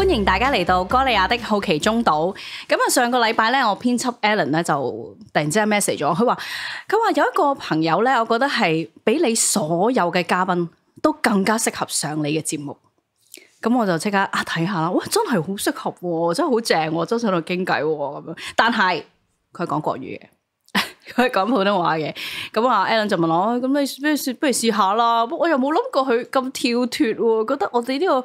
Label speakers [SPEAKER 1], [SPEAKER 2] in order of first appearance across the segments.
[SPEAKER 1] 欢迎大家嚟到《哥利亚的好奇中岛》。咁啊，上个礼拜咧，我编辑 Alan 咧就突然之间 message 咗佢话，佢话有一个朋友咧，我觉得系比你所有嘅嘉宾都更加适合上你嘅节目。咁我就即刻啊睇下啦，哇，真系好适合喎，真系好正喎，真系喺度倾偈咁样。但系佢系讲国语嘅，佢系讲普通话嘅。咁啊，Alan 就问我，咁你不如说，不如试下啦。我又冇谂过佢咁跳脱，觉得我哋呢个。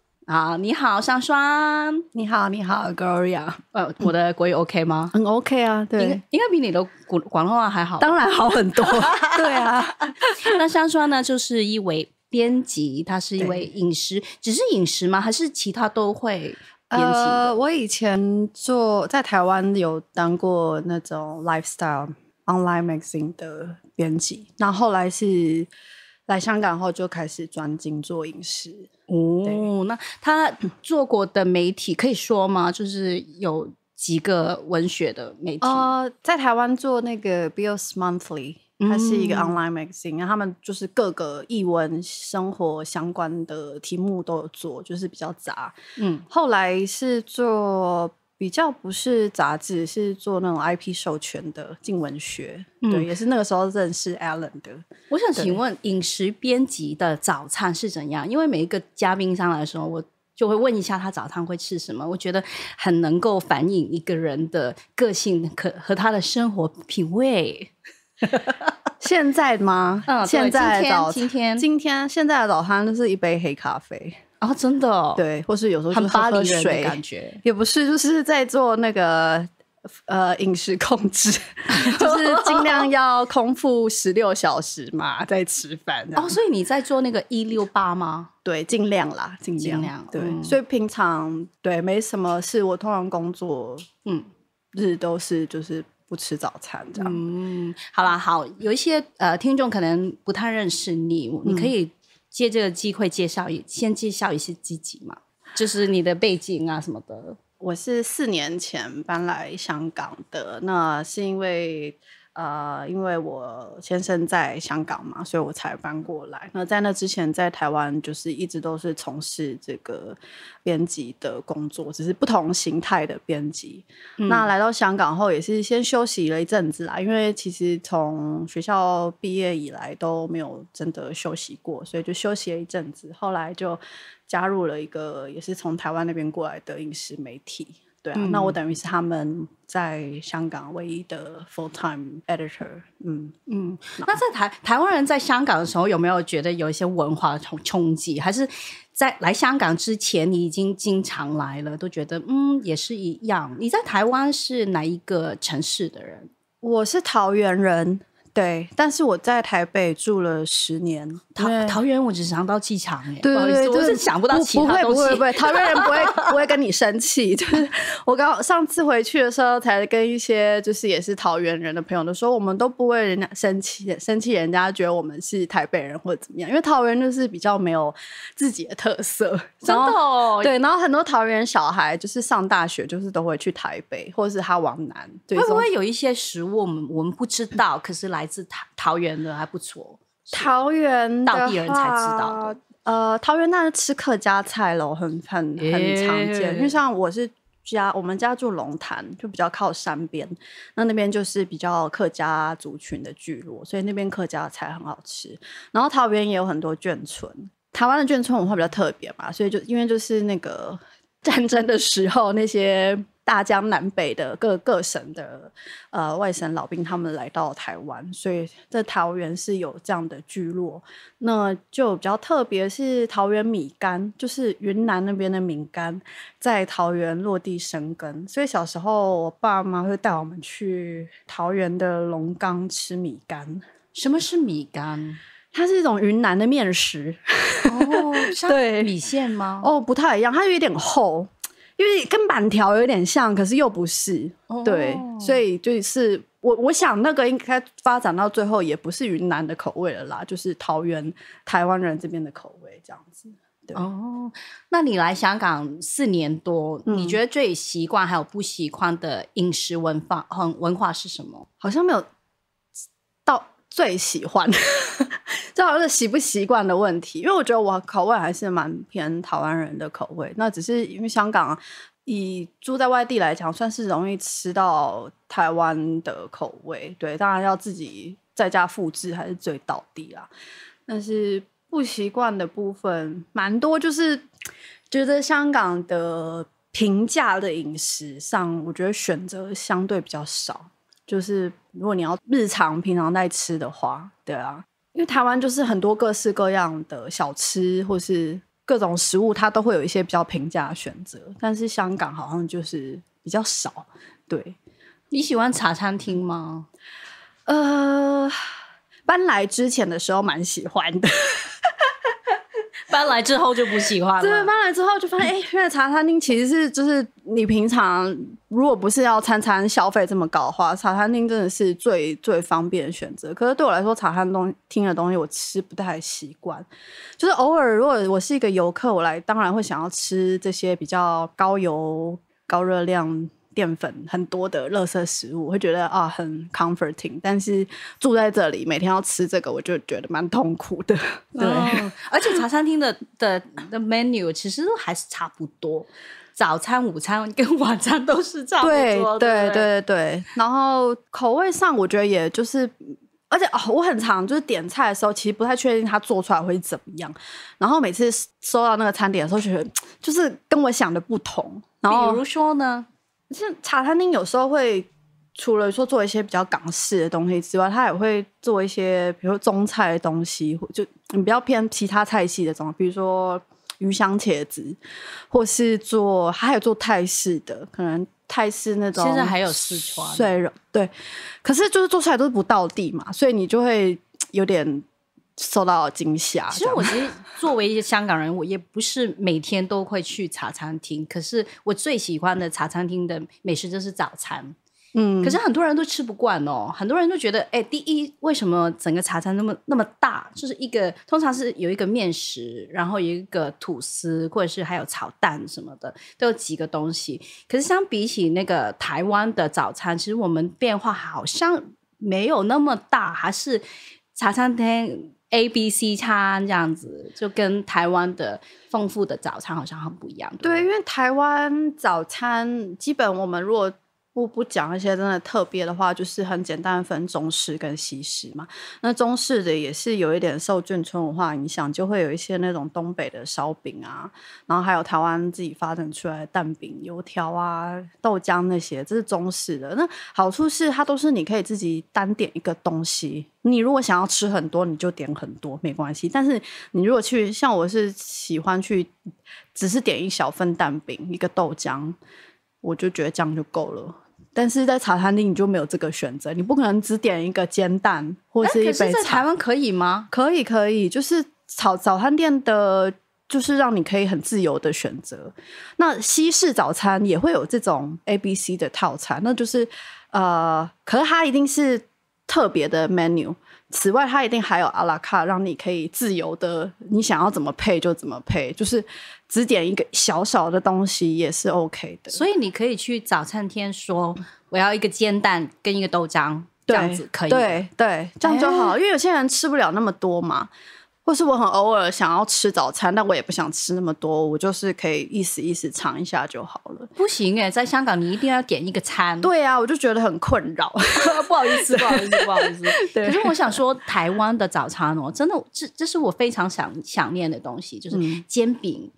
[SPEAKER 1] 啊，你好，香双，你好，你好，Gloria，呃，我的国语 OK 吗？很 OK 啊，对，应该比你的广广东话还好，当然好很多，对啊。那香双呢，就是一位编辑，他是一位饮食，只是饮食吗？还是其他都会？呃，我以前做在台湾有当过那种 lifestyle online magazine 的编辑，那后来是来香港后就开始专精做饮食。哦，那他 做过的媒体可以说吗？就是有几个文学的媒体啊，在台湾做那个《Bill's Monthly》，它是一个 online magazine，然后他们就是各个译文、生活相关的题目都有做，就是比较杂。嗯，后来是做。比较不是杂志，是做那种 IP 授权的近文学，对，也是那个时候认识 Allen 的。我想请问饮食编辑的早餐是怎样？因为每一个嘉宾上来候，我就会问一下他早餐会吃什么，我觉得很能够反映一个人的个性，可和他的生活品味。现在吗？嗯，现在早今天今天现在的早餐就是一杯黑咖啡。啊，真的哦，对，或是有时候很怕喝水感觉，也不是，就是在做那个呃饮食控制，就是尽量要空腹十六小时嘛，在吃饭。哦，所以你在做那个一六八吗？对，尽量啦，尽量，对。所以平常对没什么事，我通常工作嗯日都是就是不吃早餐这样。嗯，好啦，好，有一些呃听众可能不太认识你，你可以。借这个机会介绍一，先介绍一些自己嘛，就是你的背景啊什么的。我是四年前搬来香港的，那是因为。呃，因为我先生在香港嘛，所以我才搬过来。那在那之前，在台湾就是一直都是从事这个编辑的工作，只是不同形态的编辑。那来到香港后，也是先休息了一阵子啦，因为其实从学校毕业以来都没有真的休息过，所以就休息了一阵子。后来就加入了一个也是从台湾那边过来的影食媒体。对啊，那我等于是他们在香港唯一的 full time editor，嗯嗯。那在台台湾人在香港的时候有没有觉得有一些文化的冲冲击？还是在来香港之前你已经经常来了，都觉得嗯也是一样？你在台湾是哪一个城市的人？我是桃园人。对，但是我在台北住了十年，桃桃园我只想到气场，哎，对对，我是想不到，不会不会不会，桃园人不会 不会跟你生气，就是我刚上次回去的时候，才跟一些就是也是桃园人的朋友都说，我们都不为人家生气，生气人家觉得我们是台北人或者怎么样，因为桃园就是比较没有自己的特色，真的，哦。对，然后很多桃园小孩就是上大学就是都会去台北，或者是他往南，会不会有一些食物我们我们不知道，可是来。来自桃桃园的还不错，桃园当地人才知道的。呃，桃园那是吃客家菜喽，很很很常见。因为像我是家，我们家住龙潭，就比较靠山边，那那边就是比较客家族群的聚落，所以那边客家菜很好吃。然后桃园也有很多眷村，台湾的眷村文化比较特别嘛，所以就因为就是那个。战争的时候，那些大江南北的各各省的呃外省老兵，他们来到台湾，所以在桃园是有这样的聚落。那就比较特别，是桃园米干，就是云南那边的米干，在桃园落地生根。所以小时候，我爸妈会带我们去桃园的龙岗吃米干。什么是米干？它是一种云南的面食，
[SPEAKER 2] 哦，对，
[SPEAKER 1] 米线吗？哦，不太一样，它有点厚，因为跟板条有点像，可是又不是，对，所以就是我我想那个应该发展到最后也不是云南的口味了啦，就是桃园台湾人这边的口味这样子。哦，那你来香港四年多，你觉得最习惯还有不习惯的饮食文化和文化是什么？好像没有。最喜欢，这好像是习不习惯的问题。因为我觉得我口味还是蛮偏台湾人的口味，那只是因为香港啊，以住在外地来讲，算是容易吃到台湾的口味。对，当然要自己在家复制还是最倒地啦。但是不习惯的部分蛮多，就是觉得香港的平价的饮食上，我觉得选择相对比较少，就是。如果你要日常平常在吃的话，对啊，因为台湾就是很多各式各样的小吃或是各种食物，它都会有一些比较平价选择。但是香港好像就是比较少。对，你喜欢茶餐厅吗？呃，搬来之前的时候蛮喜欢的。搬来之后就不喜欢。对，搬来之后就发现，哎，原来茶餐厅其实是就是你平常如果不是要餐餐消费这么高的话，茶餐厅真的是最最方便的选择。可是对我来说，茶餐厅的东西我吃不太习惯，就是偶尔如果我是一个游客，我来当然会想要吃这些比较高油、高热量。淀粉很多的垃色食物，会觉得啊很 comforting，但是住在这里每天要吃这个，我就觉得蛮痛苦的。嗯，而且茶餐厅的的的 menu 其实还是差不多，早餐、午餐跟晚餐都是差不多的。对对对对对。然后口味上，我觉得也就是，而且哦，我很常就是点菜的时候，其实不太确定它做出来会怎么样。然后每次收到那个餐点的时候，觉得就是跟我想的不同。然后，比如说呢？是茶餐厅有时候会除了说做一些比较港式的东西之外，他也会做一些比如说中菜的东西，就比较偏其他菜系的，种比如说鱼香茄子，或是做他还有做泰式的，可能泰式那种现在还有四川碎肉对，可是就是做出来都是不到地嘛，所以你就会有点。受到惊吓。其实，我其实作为一些香港人，我也不是每天都会去茶餐厅。可是，我最喜欢的茶餐厅的美食就是早餐。嗯，可是很多人都吃不惯哦。很多人都觉得，哎，第一，为什么整个茶餐那么那么大？就是一个通常是有一个面食，然后有一个吐司，或者是还有炒蛋什么的，都有几个东西。可是，相比起那个台湾的早餐，其实我们变化好像没有那么大，还是茶餐厅。A、B、C 餐这样子，就跟台湾的丰富的早餐好像很不一样，对对？因为台湾早餐基本我们如果。不不讲一些真的特别的话，就是很简单分中式跟西式嘛。那中式的也是有一点受眷村文化影响，就会有一些那种东北的烧饼啊，然后还有台湾自己发展出来的蛋饼、油条啊、豆浆那些，这是中式的。那好处是它都是你可以自己单点一个东西，你如果想要吃很多你就点很多没关系。但是你如果去像我是喜欢去，只是点一小份蛋饼一个豆浆，我就觉得这样就够了。但是在茶餐厅你就没有这个选择，你不可能只点一个煎蛋或是一杯茶。在台湾可以吗？可以可以，就是早早餐店的，就是让你可以很自由的选择。那西式早餐也会有这种 A B C 的套餐，那就是呃，可是它一定是特别的 menu。此外，它一定还有阿拉卡，让你可以自由的，你想要怎么配就怎么配，就是只点一个小小的东西也是 OK 的。所以你可以去早餐厅说，我要一个煎蛋跟一个豆浆，这样子可以。对对，这样就好，因为有些人吃不了那么多嘛。就是我很偶尔想要吃早餐，但我也不想吃那么多，我就是可以意思意思尝一下就好了。不行哎，在香港你一定要点一个餐。对啊，我就觉得很困扰，不好意思，不好意思，不好意思。可是我想说，台湾的早餐哦，真的这这是我非常想想念的东西，就是煎饼。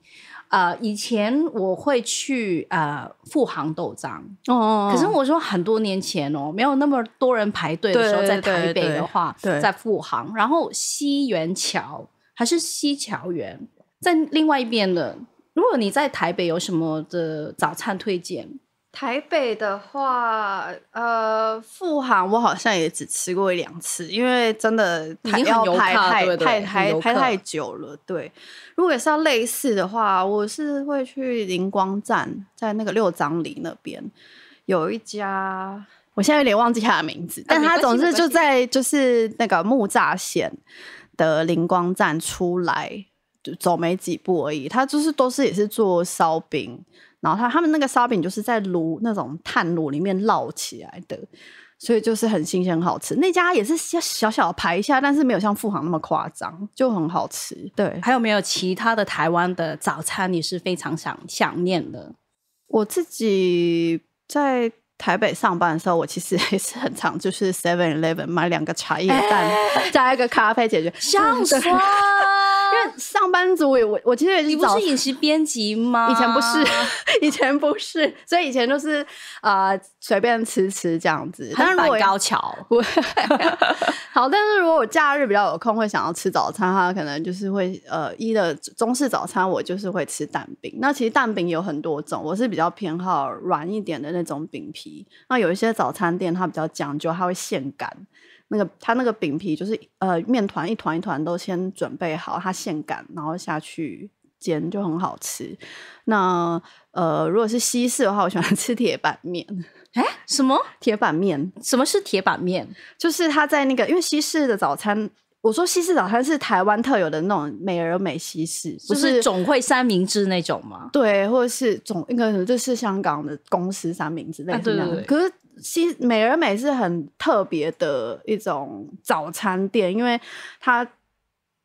[SPEAKER 1] 呃，以前我会去呃富航豆浆，哦，可是我说很多年前哦，没有那么多人排队的时候，在台北的话，在富航，然后西园桥还是西桥园，在另外一边的。如果你在台北有什么的早餐推荐？台北的话，呃，富航我好像也只吃过一两次，因为真的已要排太太排太久了。对，如果是要类似的话，我是会去灵光站，在那个六张里那边有一家，我现在有点忘记他的名字，但他总是就在就是那个木栅线的灵光站出来，就走没几步而已。他就是都是也是做烧饼。然后他他们那个烧饼就是在炉那种炭炉里面烙起来的，所以就是很新鲜很好吃。那家也是小小排一下，但是没有像富航那么夸张，就很好吃。对，还有没有其他的台湾的早餐你是非常想想念的？我自己在台北上班的时候，我其实也是很常就是 Seven Eleven 买两个茶叶蛋加一个咖啡解决。上班族，我我其实也是你不是饮食编辑吗？以前不是，以前不是，所以以前都是啊随便吃吃这样子。但是果高巧。好，但是如果我假日比较有空，会想要吃早餐，它可能就是会呃一的中式早餐，我就是会吃蛋饼。那其实蛋饼有很多种，我是比较偏好软一点的那种饼皮。那有一些早餐店，它比较讲究，它会现擀。那个，它那个饼皮就是呃，面团一团一团都先准备好，它现擀，然后下去煎就很好吃。那呃，如果是西式的话，我喜欢吃铁板面。哎，什么铁板面？什么是铁板面？就是他在那个，因为西式的早餐，我说西式早餐是台湾特有的那种美而美西式，就是总会三明治那种吗？对，或者是总应该就是香港的公司三明治类似这样。可是。西美而美是很特别的一种早餐店，因为它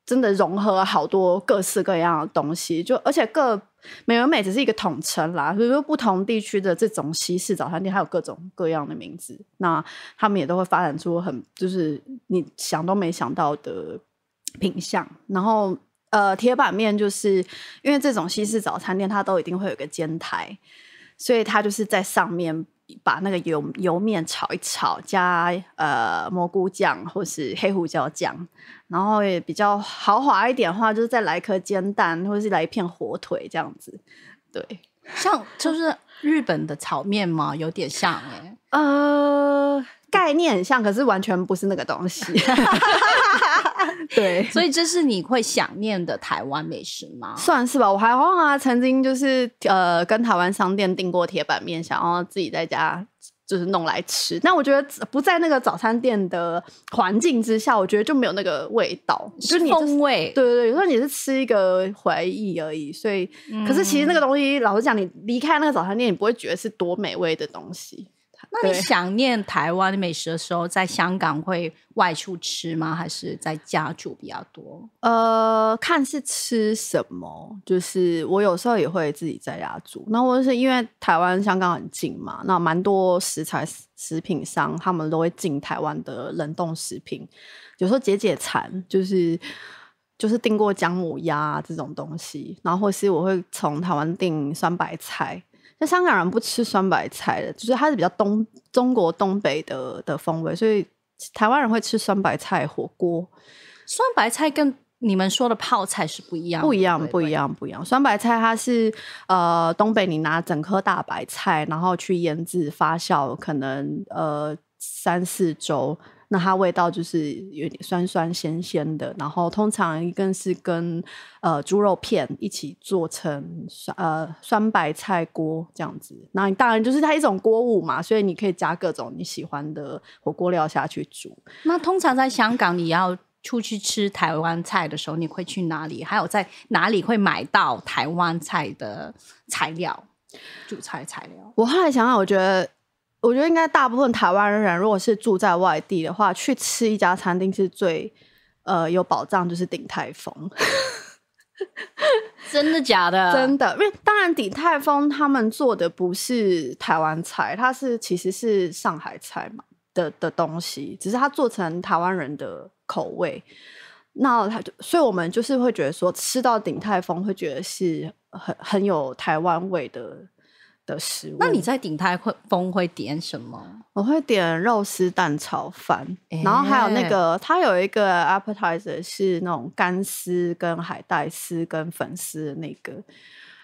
[SPEAKER 1] 真的融合了好多各式各样的东西。就而且各美而美只是一个统称啦，比如说不同地区的这种西式早餐店，还有各种各样的名字。那他们也都会发展出很就是你想都没想到的品相。然后呃，铁板面就是因为这种西式早餐店，它都一定会有个煎台，所以它就是在上面。把那个油油面炒一炒，加呃蘑菇酱或是黑胡椒酱，然后也比较豪华一点的话，就是再来颗煎蛋或者是来一片火腿这样子。对，像就是日本的炒面吗？有点像哎，呃，概念很像，可是完全不是那个东西。对，所以这是你会想念的台湾美食吗？算是吧，我还忘啊，曾经就是呃跟台湾商店订过铁板面，想要自己在家就是弄来吃。那我觉得不在那个早餐店的环境之下，我觉得就没有那个味道，就是风味。对对对，有时候你是吃一个回忆而已。所以，可是其实那个东西，老实讲，你离开那个早餐店，你不会觉得是多美味的东西。
[SPEAKER 2] 那你想
[SPEAKER 1] 念台湾美食的时候，在香港会外出吃吗？还是在家煮比较多？呃，看是吃什么，就是我有时候也会自己在家煮。那或者是因为台湾、香港很近嘛，那蛮多食材、食品商他们都会进台湾的冷冻食品，有时候解解馋，就是就是订过姜母鸭这种东西，然后或是我会从台湾订酸白菜。那香港人不吃酸白菜的，就是它是比较东中国东北的的风味，所以台湾人会吃酸白菜火锅。酸白菜跟你们说的泡菜是不一样，不一样，不一样，不一样。酸白菜它是呃东北，你拿整颗大白菜，然后去腌制发酵，可能呃三四周。那它味道就是有点酸酸鲜鲜的，然后通常一是跟呃猪肉片一起做成酸呃酸白菜锅这样子，那你当然就是它一种锅物嘛，所以你可以加各种你喜欢的火锅料下去煮。那通常在香港你要出去吃台湾菜的时候，你会去哪里？还有在哪里会买到台湾菜的材料？主菜材料？我后来想想，我觉得。我觉得应该大部分台湾人，如果是住在外地的话，去吃一家餐厅是最，呃，有保障就是鼎泰丰。真的假的？真的，因为当然鼎泰丰他们做的不是台湾菜，它是其实是上海菜嘛的的东西，只是它做成台湾人的口味。那它就，所以我们就是会觉得说，吃到鼎泰丰会觉得是很很有台湾味的。的食物，那你在鼎泰会，峰会点什么？我会点肉丝蛋炒饭，然后还有那个，它有一个 appetizer 是那种干丝跟海带丝跟粉丝那个，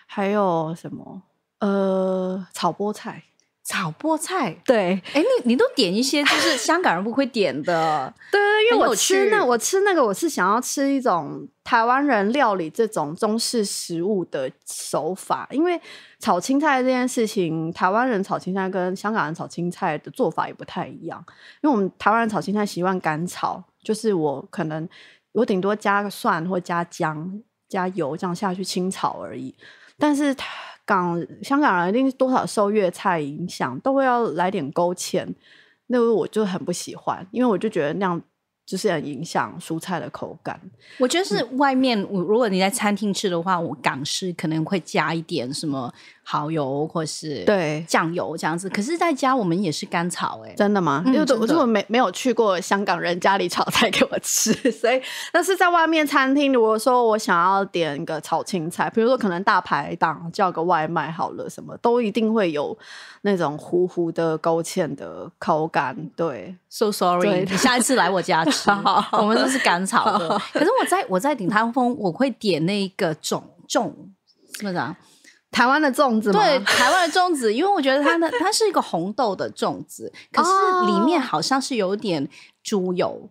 [SPEAKER 1] 还有什么？呃，炒菠菜，炒菠菜，对，哎，你你都点一些，就是香港人不会点的，对。因为我吃那我吃那个我是想要吃一种台湾人料理这种中式食物的手法，因为炒青菜这件事情，台湾人炒青菜跟香港人炒青菜的做法也不太一样。因为我们台湾人炒青菜习惯干炒，就是我可能我顶多加个蒜或加姜、加油这样下去清炒而已。但是港香港人一定多少受粤菜影响，都会要来点勾芡，那我就很不喜欢，因为我就觉得那样。就是很影响蔬菜的口感。我觉得是外面，如果你在餐厅吃的话，我港式可能会加一点什么。蚝油或是对酱油这样子，可是在家我们也是干炒哎，真的吗？因为我我没没有去过香港人家里炒菜给我吃，所以但是在外面餐厅如果说我想要点个炒青菜，比如说可能大排档叫个外卖好了，什么都一定会有那种糊糊的勾芡的口感。对，so sorry，你下一次来我家吃，我们都是干炒的。可是我在我在鼎泰丰，我会点那个种种不是啊？台湾的粽子对台湾的粽子，因为我觉得它的 它是一个红豆的粽子，可是里面好像是有点猪油，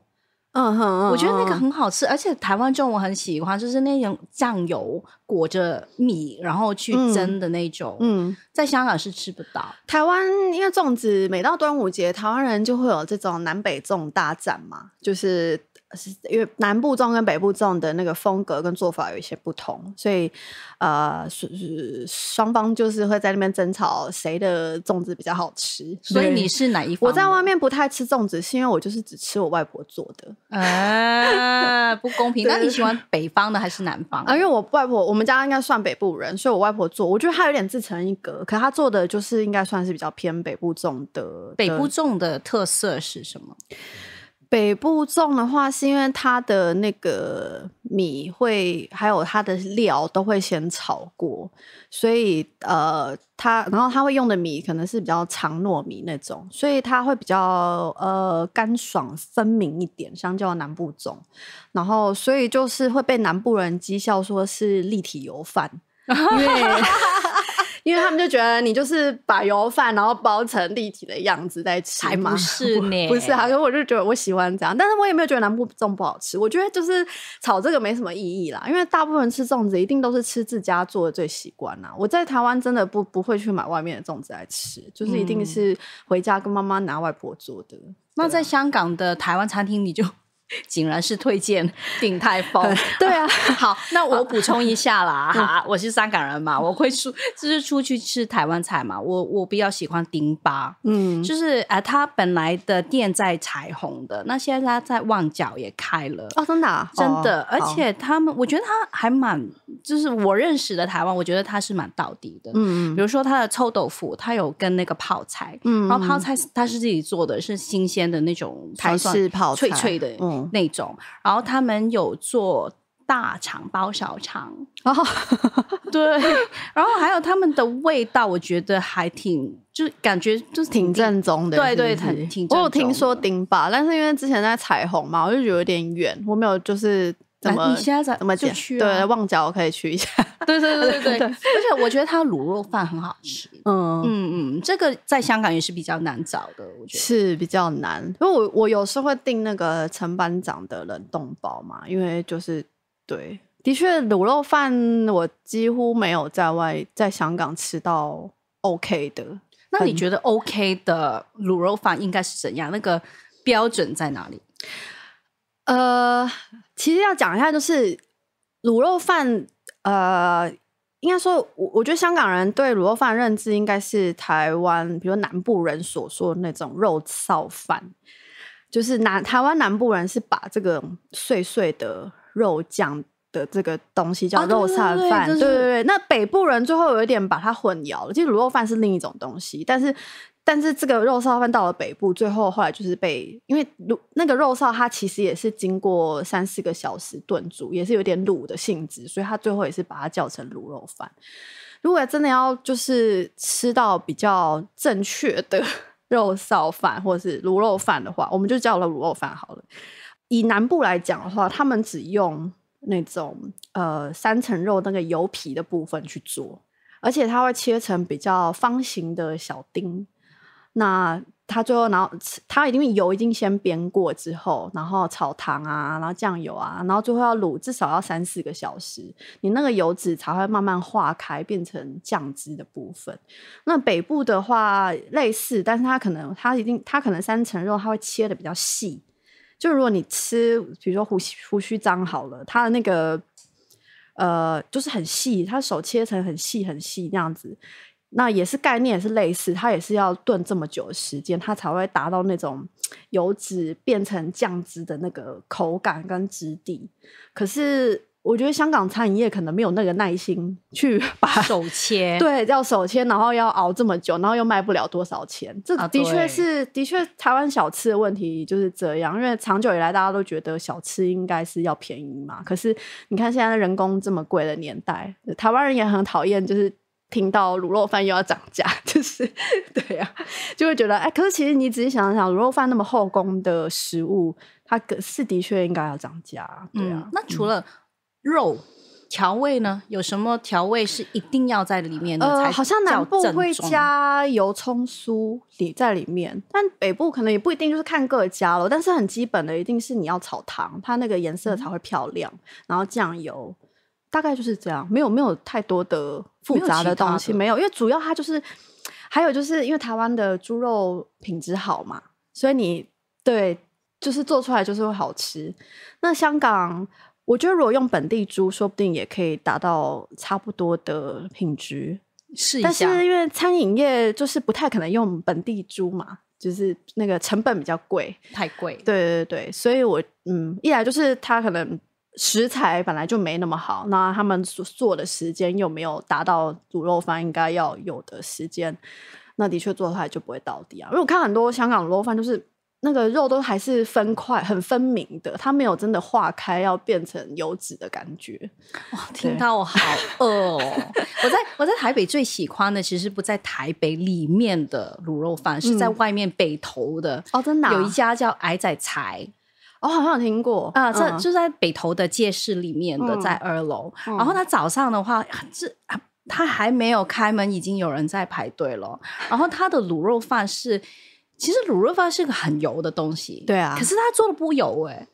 [SPEAKER 1] 嗯哼，我觉得那个很好吃，而且台湾粽我很喜欢，就是那种酱油裹着米然后去蒸的那种，嗯，在香港是吃不到。台湾因为粽子每到端午节，台湾人就会有这种南北粽大战嘛，就是。因为南部粽跟北部粽的那个风格跟做法有一些不同，所以呃，双方就是会在那边争吵谁的粽子比较好吃。所以你是哪一方？我在外面不太吃粽子，是因为我就是只吃我外婆做的。啊，不公平！那你喜欢北方的还是南方？啊，因为我外婆，我们家应该算北部人，所以我外婆做，我觉得她有点自成一格。可是她做的就是应该算是比较偏北部粽的。北部粽的特色是什么？北部种的话，是因为它的那个米会，还有它的料都会先炒过，所以呃，它然后它会用的米可能是比较长糯米那种，所以它会比较呃干爽分明一点，相较南部种，然后所以就是会被南部人讥笑说是立体油饭，因为。因为他们就觉得你就是把油饭然后包成立体的样子在吃吗？不是 呢，不是啊。可是我就觉得我喜欢这样，但是我也没有觉得南部粽不好吃。我觉得就是炒这个没什么意义啦，因为大部分人吃粽子一定都是吃自家做的最习惯啦。我在台湾真的不不会去买外面的粽子来吃，就是一定是回家跟妈妈拿外婆做的。那在香港的台湾餐厅你就。竟然是推荐鼎泰丰。对啊，好，那我补充一下啦，我是香港人嘛，我会出就是出去吃台湾菜嘛，我我比较喜欢丁巴，嗯，就是啊，他本来的店在彩虹的，那现在他在旺角也开了，哦，真的，真的，而且他们，我觉得他还蛮，就是我认识的台湾，我觉得他是蛮到底的，嗯，比如说他的臭豆腐，他有跟那个泡菜，嗯，然后泡菜他是自己做的是新鲜的那种台式泡菜，脆脆的。嗯。那种，然后他们有做大肠包小肠，然后 对，然后还有他们的味道，我觉得还挺，就感觉就是挺正宗的，对对，挺挺。我有听说丁爸，但是因为之前在彩虹嘛，我就觉得有点远，我没有就是。怎么？你现在怎么就去？对，旺角可以去一下。对对对 对对，而且我觉得他卤肉饭很好吃。嗯嗯嗯，这个在香港也是比较难找的，我觉得是比较难。因为我我有时候会订那个陈班长的冷冻包嘛，因为就是对，的确卤肉饭我几乎没有在外在香港吃到 OK 的。那你觉得 OK 的卤肉饭应该是怎样？那个标准在哪里？其实要讲一下，就是卤肉饭，呃，应该说，我我觉得香港人对卤肉饭认知，应该是台湾，比如南部人所说的那种肉燥饭，就是南台湾南部人是把这个碎碎的肉酱。的这个东西叫肉臊饭，对对对，那北部人最后有一点把它混淆了。其实卤肉饭是另一种东西，但是但是这个肉臊饭到了北部，最后后来就是被因为卤那个肉臊它其实也是经过三四个小时炖煮，也是有点卤的性质，所以它最后也是把它叫成卤肉饭。如果真的要就是吃到比较正确的肉臊饭或者是卤肉饭的话，我们就叫了卤肉饭好了。以南部来讲的话，他们只用。那种呃三层肉那个油皮的部分去做，而且它会切成比较方形的小丁。那它最后然后它一定油一定先煸过之后，然后炒糖啊，然后酱油啊，然后最后要卤至少要三四个小时，你那个油脂才会慢慢化开变成酱汁的部分。那北部的话类似，但是它可能它一定它可能三层肉它会切的比较细。就如果你吃，比如说胡胡须脏好了，它的那个，呃，就是很细，它手切成很细很细那样子，那也是概念也是类似，它也是要炖这么久时间，它才会达到那种油脂变成酱汁的那个口感跟质地，可是。我觉得香港餐饮业可能没有那个耐心去 把手切，对，要手切，然后要熬这么久，然后又卖不了多少钱，这的确是，的确台湾小吃的问题就是这样。因为长久以来大家都觉得小吃应该是要便宜嘛。可是你看现在人工这么贵的年代，台湾人也很讨厌，就是听到卤肉饭又要涨价，就是对呀，就会觉得哎，可是其实你仔细想想卤肉饭那么后宫的食物，它是的确应该要涨价，对啊。那除了肉调味呢？有什么调味是一定要在里面？呃，好像南部会加油葱酥里在里面，但北部可能也不一定，就是看各家了。但是很基本的，一定是你要炒糖，它那个颜色才会漂亮。然后酱油，大概就是这样，没有没有太多的复杂的东西，没有，因为主要它就是，还有就是因为台湾的猪肉品质好嘛，所以你对，就是做出来就是会好吃。那香港。我觉得如果用本地猪，说不定也可以达到差不多的品质。试一下，但是因为餐饮业就是不太可能用本地猪嘛，就是那个成本比较贵，太贵。对对对所以我嗯，一来就是它可能食材本来就没那么好，那他们做的时间又没有达到卤肉饭应该要有的时间，那的确做出来就不会到底啊。因为我看很多香港卤肉饭就是。那个肉都还是分块很分明的，它没有真的化开要变成油脂的感觉。哇，听到我好饿哦！我在我在台北最喜欢的其实不在台北里面的卤肉饭，是在外面北投的哦，真的有一家叫矮仔柴，我好像有听过啊，在就在北投的街市里面的，在二楼。然后他早上的话这他还没有开门，已经有人在排队了。然后他的卤肉饭是。其实卤肉饭是个很油的东西，对啊，可是他做的不油哎，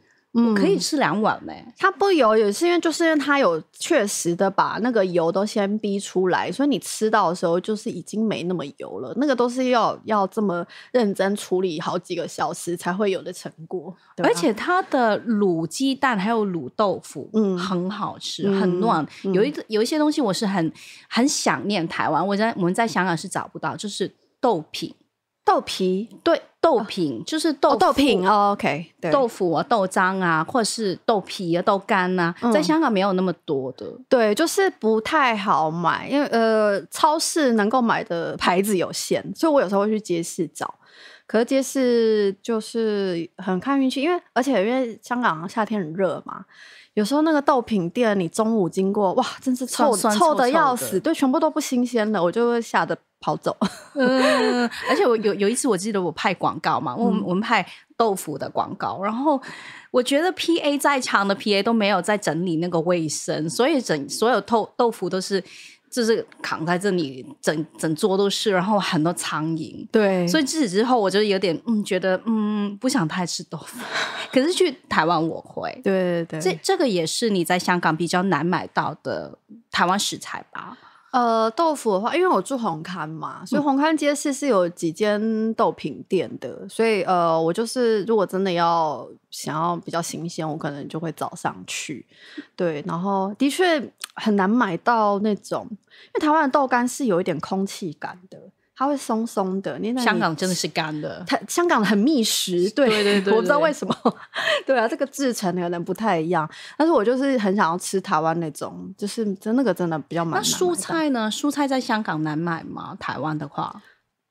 [SPEAKER 1] 可以吃两碗哎。它不油，也是因为就是因为它有确实的把那个油都先逼出来，所以你吃到的时候就是已经没那么油了。那个都是要要这么认真处理好几个小时才会有的成果。而且它的卤鸡蛋还有卤豆腐，嗯，很好吃，很暖。有一个有一些东西我是很很想念台湾，我在我们在香港是找不到，就是豆品。豆皮对豆品就是豆豆品哦，OK，对豆腐啊、豆浆啊，或者是豆皮啊、豆干啊，在香港没有那么多的，对，就是不太好买，因为呃，超市能够买的牌子有限，所以我有时候会去街市找，可是街市就是很看运气，因为而且因为香港夏天很热嘛，有时候那个豆品店你中午经过，哇，真是臭臭的要死，对，全部都不新鲜的，我就会吓得。跑走，嗯，而且我有有一次，我记得我拍广告嘛，我们我们拍豆腐的广告，然后我觉得 P A 在场的 P A 都没有在整理那个卫生，所以整所有豆豆腐都是就是扛在这里，整整桌都是，然后很多苍蝇，对，所以自此之后，我就有点嗯觉得嗯不想太吃豆腐，可是去台湾我会，对对对，这这个也是你在香港比较难买到的台湾食材吧。呃，豆腐的话，因为我住红磡嘛，所以红磡街市是有几间豆品店的，所以呃，我就是如果真的要想要比较新鲜，我可能就会早上去，对，然后的确很难买到那种，因为台湾的豆干是有一点空气感的。它会松松的，香港真的是干的，它香港很密实。对对对，我不知道为什么。对啊，这个制成可能不太一样，但是我就是很想要吃台湾那种，就是真那个真的比较蛮。那蔬菜呢？蔬菜在香港难买吗？台湾的话，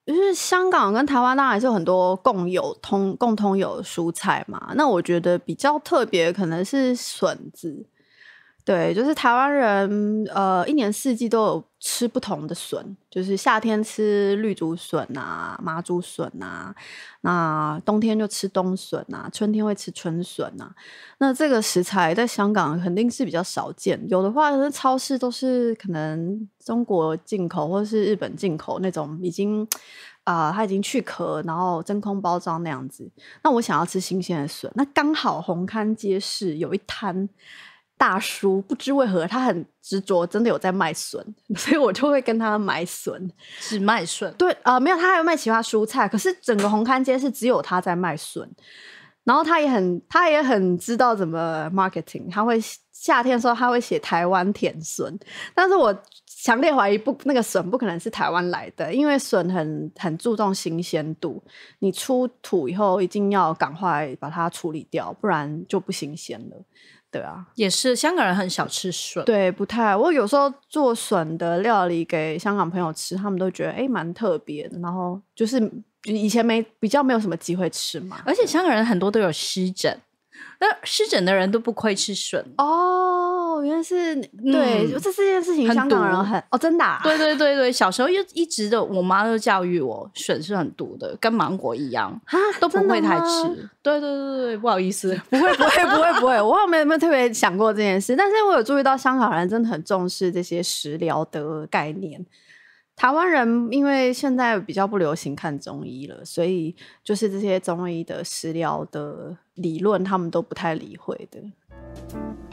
[SPEAKER 1] 就是香港跟台湾当然是有很多共有通共通有蔬菜嘛。那我觉得比较特别可能是笋子。对，就是台湾人，呃，一年四季都有吃不同的笋，就是夏天吃绿竹笋啊、麻竹笋啊，那冬天就吃冬笋啊，春天会吃春笋啊。那这个食材在香港肯定是比较少见，有的话，超市都是可能中国进口或是日本进口那种，已经啊，它已经去壳，然后真空包装那样子。那我想要吃新鲜的笋，那刚好红磡街市有一摊。大叔不知为何他很执着，真的有在卖笋，所以我就会跟他买笋，只卖笋。对，呃，没有，他还有卖其他蔬菜，可是整个红勘街是只有他在卖笋。然后他也很他也很知道怎么 marketing，他会夏天时候他会写台湾甜笋，但是我强烈怀疑不那个笋不可能是台湾来的，因为笋很很注重新鲜度，你出土以后一定要赶快把它处理掉，不然就不新鲜了。对啊，也是香港人很少吃笋，对，不太。我有时候做笋的料理给香港朋友吃，他们都觉得哎，蛮特别的。然后就是以前没比较没有什么机会吃嘛，而且香港人很多都有湿疹。那湿疹的人都不可以吃笋哦，原来是对这这件事情，香港人很哦，真的，对对对对，小时候又一直的，我妈都教育我，笋是很毒的，跟芒果一样，都不会太吃。对对对对对，不好意思，不会不会不会不会，我好像没有特别想过这件事，但是我有注意到香港人真的很重视这些食疗的概念。台湾人因为现在比较不流行看中医了，所以就是这些中医的食疗的理论，他们都不太理会的。